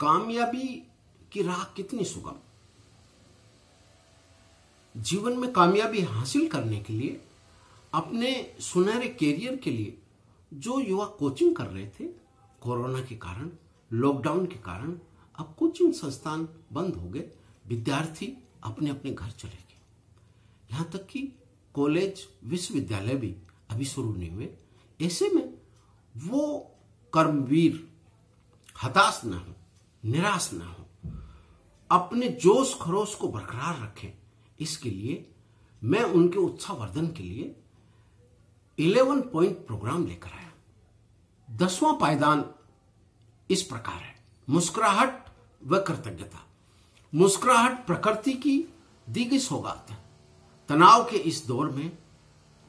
कामयाबी की राह कितनी सुगम जीवन में कामयाबी हासिल करने के लिए अपने सुनहरे कैरियर के लिए जो युवा कोचिंग कर रहे थे कोरोना के कारण लॉकडाउन के कारण अब कोचिंग संस्थान बंद हो गए विद्यार्थी अपने अपने घर चले गए यहां तक कि कॉलेज विश्वविद्यालय भी अभी शुरू नहीं हुए ऐसे में वो कर्मवीर हताश न हो निराश ना हो अपने जोश खरोश को बरकरार रखें इसके लिए मैं उनके उत्साहवर्धन के लिए इलेवन पॉइंट प्रोग्राम लेकर आया दसवां पायदान इस प्रकार है मुस्कुराहट व कृतज्ञता मुस्कुराहट प्रकृति की दी गई सौगात है तनाव के इस दौर में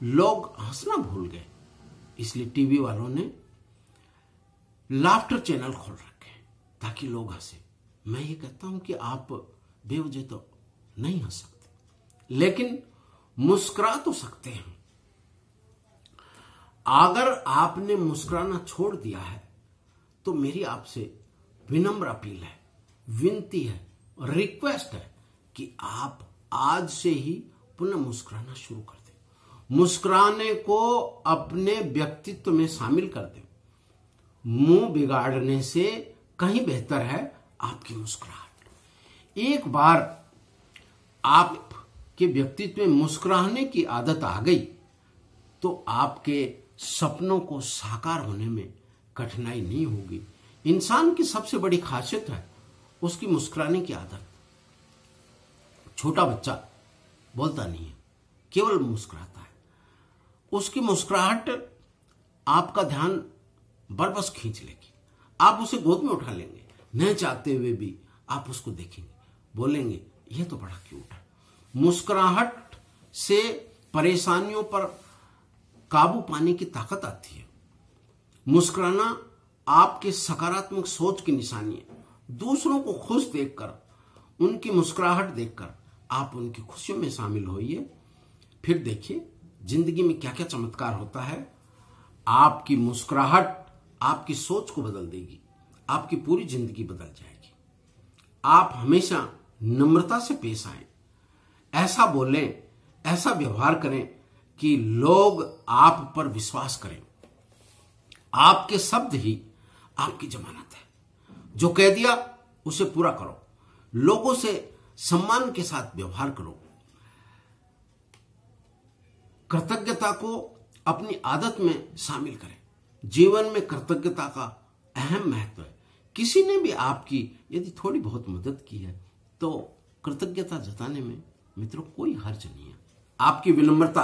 लोग हंसना भूल गए इसलिए टीवी वालों ने लाफ्टर चैनल खोल रखे ताकि लोग हंसे मैं ये कहता हूं कि आप बेवजह तो नहीं हंस सकते लेकिन मुस्कुरा तो सकते हैं अगर आपने मुस्कुराना छोड़ दिया है तो मेरी आपसे विनम्र अपील है विनती है रिक्वेस्ट है कि आप आज से ही पुनः मुस्कुराना शुरू कर दें मुस्कुराने को अपने व्यक्तित्व में शामिल कर दें मुंह बिगाड़ने से कहीं बेहतर है आपकी मुस्कुराहट एक बार आप के व्यक्तित्व में मुस्कुराने की आदत आ गई तो आपके सपनों को साकार होने में कठिनाई नहीं होगी इंसान की सबसे बड़ी खासियत है उसकी मुस्कुराने की आदत छोटा बच्चा बोलता नहीं है केवल मुस्कुराता है उसकी मुस्कुराहट आपका ध्यान बरबस खींच लेगी आप उसे गोद में उठा लेंगे न चाहते हुए भी आप उसको देखेंगे बोलेंगे यह तो बड़ा क्यूट है मुस्कुराहट से परेशानियों पर काबू पाने की ताकत आती है मुस्कुराना आपके सकारात्मक सोच की निशानी है दूसरों को खुश देखकर उनकी मुस्कुराहट देखकर आप उनकी खुशियों में शामिल होइए फिर देखिए जिंदगी में क्या क्या चमत्कार होता है आपकी मुस्कुराहट आपकी सोच को बदल देगी आपकी पूरी जिंदगी बदल जाएगी आप हमेशा नम्रता से पेश आए ऐसा बोलें ऐसा व्यवहार करें कि लोग आप पर विश्वास करें आपके शब्द ही आपकी जमानत है जो कह दिया उसे पूरा करो लोगों से सम्मान के साथ व्यवहार करो कृतज्ञता को अपनी आदत में शामिल करें जीवन में कृतज्ञता का अहम महत्व है किसी ने भी आपकी यदि थोड़ी बहुत मदद की है तो कृतज्ञता जताने में मित्रों कोई हर्ज नहीं है आपकी विनम्रता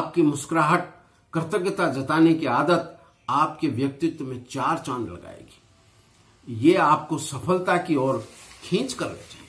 आपकी मुस्कुराहट कृतज्ञता जताने की आदत आपके व्यक्तित्व में चार चांद लगाएगी ये आपको सफलता की ओर खींच कर ले जाएगी